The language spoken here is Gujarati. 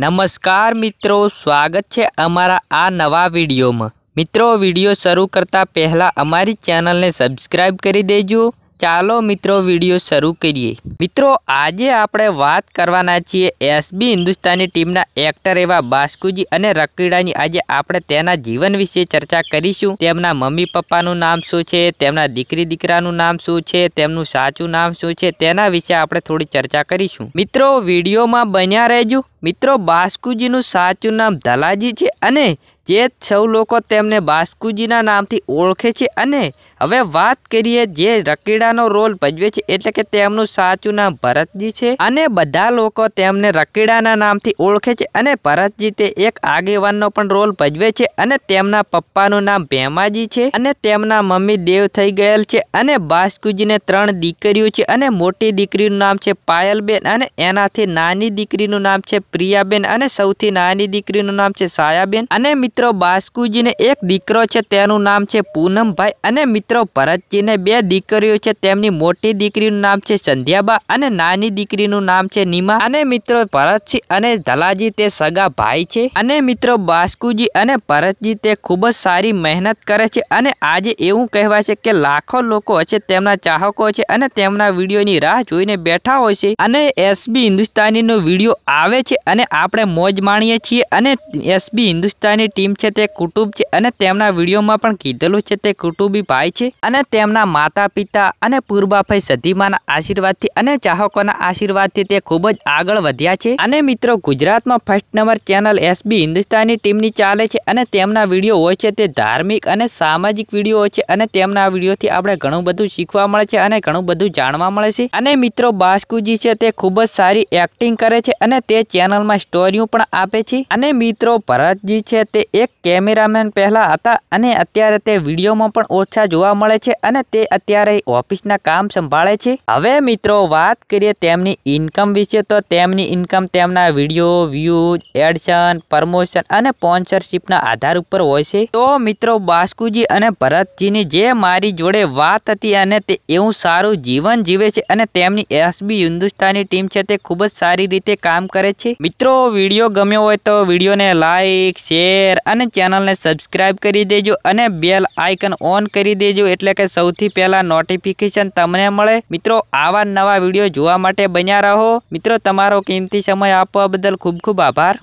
નમસ્કાર મિત્રો સ્વાગત છે અમારા આ નવા વિડીયોમાં મિત્રો વિડીયો શરૂ કરતાં પહેલાં અમારી ચેનલને સબસ્ક્રાઈબ કરી દેજો ચાલો મિત્રો વિડીયો શરૂ કરીએ મિત્રો આજે આપણે વાત કરવાના છીએ એસબી હિન્દુસ્તાની ટીમના એક્ટર એવા બાસ્કુજી અને રકીડાની આજે આપણે તેના જીવન વિશે ચર્ચા કરીશું તેમના મમ્મી પપ્પાનું નામ શું છે તેમના દીકરી દીકરાનું નામ શું છે તેમનું સાચું નામ શું છે તેના વિશે આપણે થોડી ચર્ચા કરીશું મિત્રો વિડીયોમાં બન્યા રહેજો મિત્રો બાસ્કુજીનું સાચું નામ ધલાજી છે અને જે સૌ લોકો તેમને બાસ્કુજીના નામથી ઓળખે છે અને હવે વાત કરીએ જે રકીડાનો રોલ ભજવે છે એટલે કે તેમનું સાચું નામ ભરતજી છે અને બધા લોકો તેમને રકીડાના નામથી ઓળખે છે અને ભરતજી તે એક આગેવાનનો પણ રોલ ભજવે છે અને તેમના પપ્પાનું નામ ભેમાજી છે અને તેમના મમ્મી દેવ થઈ ગયેલ છે અને બાસ્કુજીને ત્રણ દીકરીઓ છે અને મોટી દીકરીનું નામ છે પાયલબેન અને એનાથી નાની દીકરીનું નામ છે પ્રિયાબેન અને સૌથી નાની દીકરીનું નામ છે સાયાબેન અને મિત્રો મિત્રો બાસ્કુજીને એક દીકરો છે તેનું નામ છે પૂનમભાઈ અને મિત્રો ભરતજીને બે દીકરીઓ છે તેમની મોટી દીકરીનું નામ છે સંધ્યાબા અને નાની દીકરીનું નામ છે નિમા અને મિત્રો ભરતસિંહ અને ધલાજી તે સગા ભાઈ છે અને મિત્રો બાસ્કુજી અને ભરતજી તે ખૂબ જ સારી મહેનત કરે છે અને આજે એવું કહેવાય છે કે લાખો લોકો છે તેમના ચાહકો છે અને તેમના વિડીયોની રાહ જોઈને બેઠા હોય છે અને એસબી હિન્દુસ્તાનીનો વિડીયો આવે છે અને આપણે મોજ માણીએ છીએ અને એસબી હિન્દુસ્તાની ટીમ ટીમ છે તે કુટુંબ છે અને તેમના વિડીયોમાં પણ કીધેલું છે તે કુટુંબી ભાઈ છે અને તેમના માતા પિતા અને પૂર્વાભાઈ સધીમાના આશીર્વાદથી અને ચાહકોના આશીર્વાદથી તે ખૂબ જ આગળ વધ્યા છે અને મિત્રો ગુજરાતમાં first number channel SB Hindustani ટીમની ચાલે છે અને તેમના વિડીયો હોય છે તે ધાર્મિક અને સામાજિક વિડીયો હોય છે અને તેમના વિડીયોથી આપણે ઘણું બધું શીખવા મળે છે અને ઘણું બધું જાણવા મળે છે અને મિત્રો બાસ્કુજી છે તે ખૂબ જ સારી એક્ટિંગ કરે છે અને તે ચેનલમાં સ્ટોરીઓ પણ આપે છે અને મિત્રો ભરતજી છે તે એક કેમેરામેન પહેલાં હતા અને અત્યારે તે વિડીયોમાં પણ ઓછા જોવા મળે છે અને તે અત્યારે ઓફિસના કામ સંભાળે છે હવે મિત્રો વાત કરીએ તેમની ઇન્કમ વિશે તો તેમની ઇન્કમ તેમના વિડીયો વ્યૂઝ એડશન પ્રમોશન અને સ્પોન્સરશીપના આધાર ઉપર હોય છે તો મિત્રો બાસ્કુજી અને ભરતજીની જે મારી જોડે વાત હતી અને તે એવું સારું જીવન જીવે છે અને તેમની એસબી હિન્દુસ્તાની ટીમ છે તે ખૂબ જ સારી રીતે કામ કરે છે મિત્રો વિડીયો ગમ્યો હોય તો વિડીયોને લાઈક શેર અને ચેનલને સબસ્ક્રાઈબ કરી દેજો અને બેલ આઇકન ઓન કરી દેજો એટલે કે સૌથી પહેલાં નોટિફિકેશન તમને મળે મિત્રો આવા નવા વિડીયો જોવા માટે બન્યા રહો મિત્રો તમારો કિંમતી સમય આપવા બદલ ખૂબ ખૂબ આભાર